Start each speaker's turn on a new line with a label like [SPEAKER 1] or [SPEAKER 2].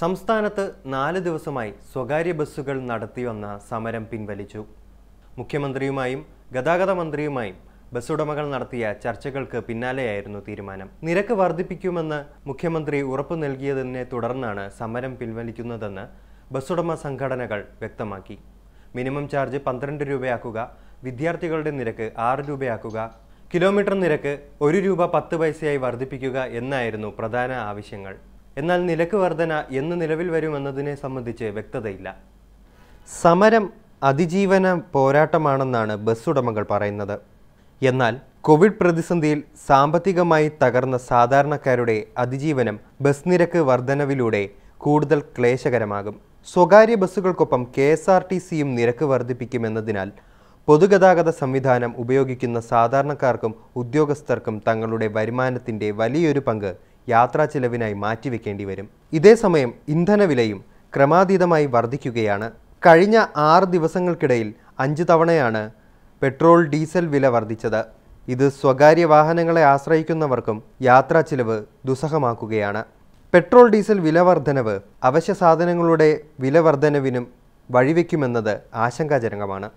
[SPEAKER 1] സംസ്ഥാനത്ത് നാല് ദിവസമായി സ്വകാര്യ ബസ്സുകൾ നടത്തിവന്ന സമരം പിൻവലിച്ചു മുഖ്യമന്ത്രിയുമായും ഗതാഗത മന്ത്രിയുമായും ബസ്സുടമകൾ നടത്തിയ ചർച്ചകൾക്ക് പിന്നാലെയായിരുന്നു തീരുമാനം നിരക്ക് വർദ്ധിപ്പിക്കുമെന്ന് മുഖ്യമന്ത്രി ഉറപ്പു നൽകിയതിനെ തുടർന്നാണ് സമരം പിൻവലിക്കുന്നതെന്ന് ബസ്സുടമ സംഘടനകൾ വ്യക്തമാക്കി മിനിമം ചാർജ് പന്ത്രണ്ട് രൂപയാക്കുക വിദ്യാർത്ഥികളുടെ നിരക്ക് ആറ് രൂപയാക്കുക കിലോമീറ്റർ നിരക്ക് ഒരു രൂപ പത്ത് പൈസയായി വർദ്ധിപ്പിക്കുക എന്നായിരുന്നു പ്രധാന ആവശ്യങ്ങൾ എന്നാൽ നിലക്ക് വർധന എന്ന് നിലവിൽ വരുമെന്നതിനെ സംബന്ധിച്ച് വ്യക്തതയില്ല സമരം അതിജീവന പോരാട്ടമാണെന്നാണ് ബസ് ഉടമകൾ പറയുന്നത് എന്നാൽ കോവിഡ് പ്രതിസന്ധിയിൽ സാമ്പത്തികമായി തകർന്ന സാധാരണക്കാരുടെ അതിജീവനം ബസ് നിരക്ക് വർധനവിലൂടെ കൂടുതൽ ക്ലേശകരമാകും സ്വകാര്യ ബസ്സുകൾക്കൊപ്പം കെ എസ് ആർ ടി സിയും നിരക്ക് വർദ്ധിപ്പിക്കുമെന്നതിനാൽ പൊതുഗതാഗത സംവിധാനം ഉപയോഗിക്കുന്ന സാധാരണക്കാർക്കും ഉദ്യോഗസ്ഥർക്കും തങ്ങളുടെ വരുമാനത്തിൻ്റെ വലിയൊരു പങ്ക് യാത്രാ ചിലവിനായി മാറ്റിവെക്കേണ്ടി വരും ഇതേസമയം ഇന്ധനവിലയും ക്രമാതീതമായി വർദ്ധിക്കുകയാണ് കഴിഞ്ഞ ആറ് ദിവസങ്ങൾക്കിടയിൽ അഞ്ച് തവണയാണ് പെട്രോൾ ഡീസൽ വില വർദ്ധിച്ചത് ഇത് സ്വകാര്യ വാഹനങ്ങളെ ആശ്രയിക്കുന്നവർക്കും യാത്രാ ചിലവ് ദുസ്സഹമാക്കുകയാണ് പെട്രോൾ ഡീസൽ വില വർധനവ് അവശ്യ സാധനങ്ങളുടെ വില വർധനവിനും വഴിവെക്കുമെന്നത് ആശങ്കാജനകമാണ്